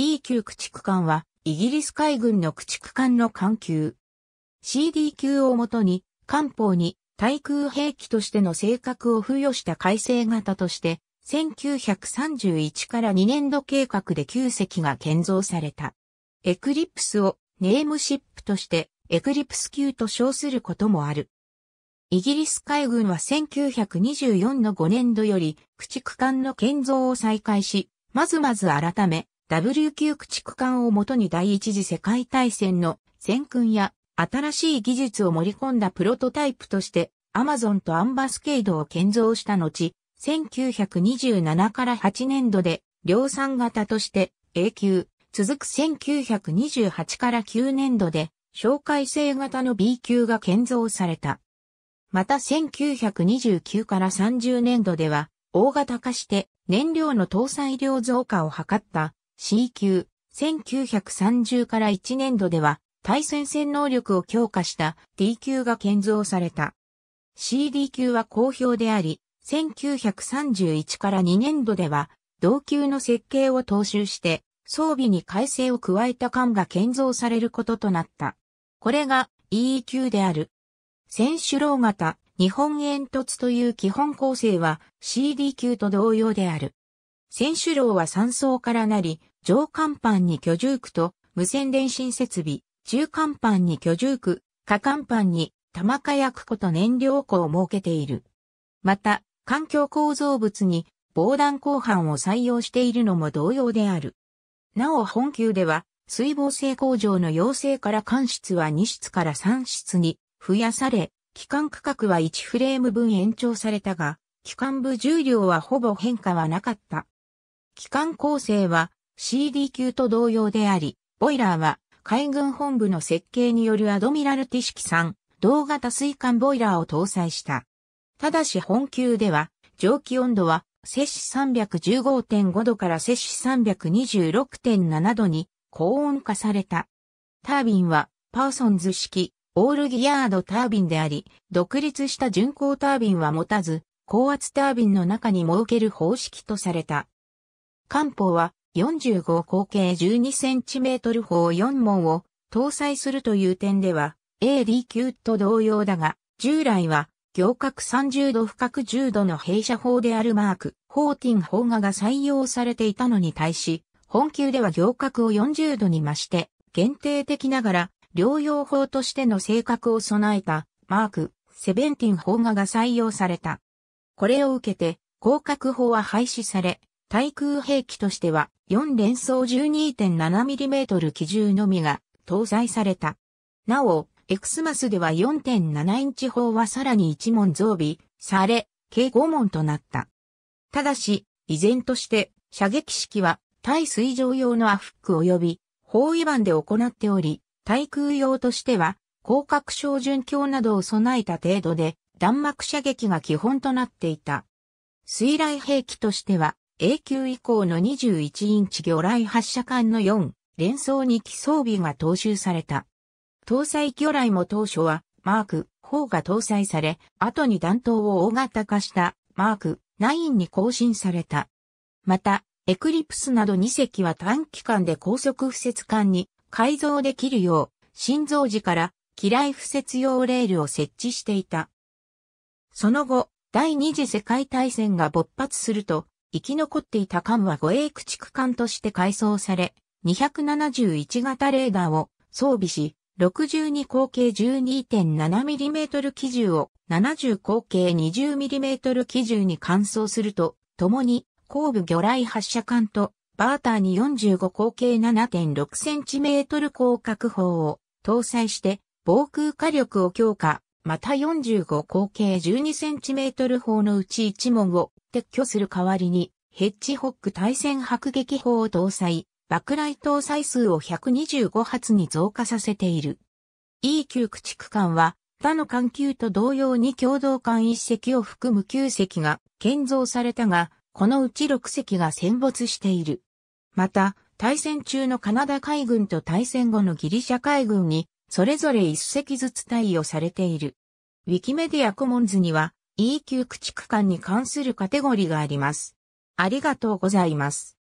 e 級駆逐艦は、イギリス海軍の駆逐艦の艦級。CD 級をもとに、艦砲に対空兵器としての性格を付与した改正型として、1931から2年度計画で9隻が建造された。エクリプスをネームシップとしてエクリプス級と称することもある。イギリス海軍は1924の5年度より駆逐艦の建造を再開し、まずまず改め、W 級駆逐艦をもとに第一次世界大戦の戦訓や新しい技術を盛り込んだプロトタイプとしてアマゾンとアンバスケードを建造した後、1927から8年度で量産型として A 級、続く1928から9年度で紹介性型の B 級が建造された。また1929から30年度では大型化して燃料の搭載量増加を図った C 級、1930から1年度では、対戦戦能力を強化した D 級が建造された。CD 級は好評であり、1931から2年度では、同級の設計を踏襲して、装備に改正を加えた艦が建造されることとなった。これが EE 級である。選手楼型、日本煙突という基本構成は CD 級と同様である。選手楼は3層からなり、上甲板に居住区と無線電信設備、中甲板に居住区、下甲板に玉火薬庫と燃料庫を設けている。また、環境構造物に防弾鋼板を採用しているのも同様である。なお本級では、水防性工場の要請から管室は2室から3室に増やされ、機関区画は1フレーム分延長されたが、機関部重量はほぼ変化はなかった。機関構成は CD 級と同様であり、ボイラーは海軍本部の設計によるアドミラルティ式3、同型水管ボイラーを搭載した。ただし本級では、蒸気温度は摂氏315.5度から摂氏326.7度に高温化された。タービンはパーソンズ式オールギアードタービンであり、独立した巡航タービンは持たず、高圧タービンの中に設ける方式とされた。漢方は45口径 12cm 砲4門を搭載するという点では AD 級と同様だが、従来は行角30度深く10度の弊社砲であるマーク、ホーティン砲画が採用されていたのに対し、本級では行角を40度に増して、限定的ながら、療養法としての性格を備えた、マーク、セベンティン砲画が採用された。これを受けて、広角砲は廃止され、対空兵器としては4連装 12.7mm 機銃のみが搭載された。なお、エクスマスでは4.7インチ砲はさらに1門増備され、計5門となった。ただし、依然として射撃式は対水上用のアフック及び包囲板で行っており、対空用としては広角照準鏡などを備えた程度で弾幕射撃が基本となっていた。水雷兵器としては A 級以降の21インチ魚雷発射管の4、連装2機装備が踏襲された。搭載魚雷も当初は、マーク4が搭載され、後に弾頭を大型化したマーク9に更新された。また、エクリプスなど2隻は短期間で高速敷設管に改造できるよう、心臓時から機雷敷設用レールを設置していた。その後、第二次世界大戦が勃発すると、生き残っていた艦は護衛駆逐艦として改装され、271型レーダーを装備し、62口径 12.7mm 機銃を70口径 20mm 機銃に換装すると、共に後部魚雷発射艦とバーターに45口径 7.6cm 広角砲を搭載して防空火力を強化、また45口径 12cm 砲のうち1門を撤去する代わりに、ヘッジホック対戦迫撃砲を搭載、爆雷搭載数を125発に増加させている。e 級駆逐艦は、他の艦級と同様に共同艦1隻を含む9隻が建造されたが、このうち6隻が戦没している。また、対戦中のカナダ海軍と対戦後のギリシャ海軍に、それぞれ1隻ずつ対応されている。ウィキメディアコモンズには、E 級駆逐艦に関するカテゴリがあります。ありがとうございます。